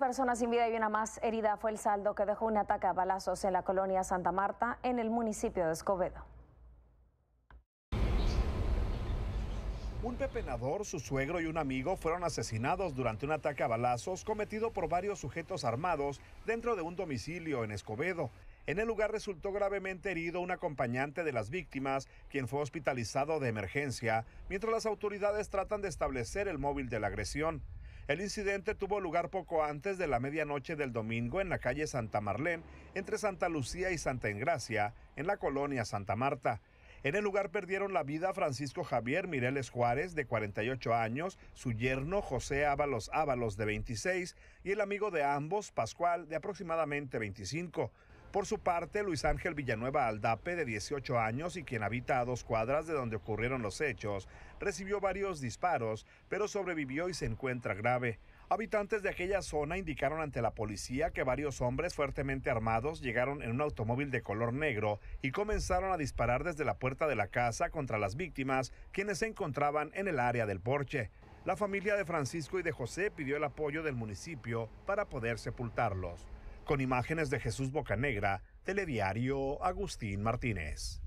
personas sin vida y una más herida fue el saldo que dejó un ataque a balazos en la colonia Santa Marta, en el municipio de Escobedo. Un pepenador, su suegro y un amigo fueron asesinados durante un ataque a balazos cometido por varios sujetos armados dentro de un domicilio en Escobedo. En el lugar resultó gravemente herido un acompañante de las víctimas, quien fue hospitalizado de emergencia, mientras las autoridades tratan de establecer el móvil de la agresión. El incidente tuvo lugar poco antes de la medianoche del domingo en la calle Santa Marlén, entre Santa Lucía y Santa Engracia, en la colonia Santa Marta. En el lugar perdieron la vida Francisco Javier Mireles Juárez, de 48 años, su yerno José Ábalos Ábalos, de 26, y el amigo de ambos, Pascual, de aproximadamente 25. Por su parte, Luis Ángel Villanueva Aldape, de 18 años y quien habita a dos cuadras de donde ocurrieron los hechos, recibió varios disparos, pero sobrevivió y se encuentra grave. Habitantes de aquella zona indicaron ante la policía que varios hombres fuertemente armados llegaron en un automóvil de color negro y comenzaron a disparar desde la puerta de la casa contra las víctimas, quienes se encontraban en el área del porche. La familia de Francisco y de José pidió el apoyo del municipio para poder sepultarlos. Con imágenes de Jesús Bocanegra, Telediario Agustín Martínez.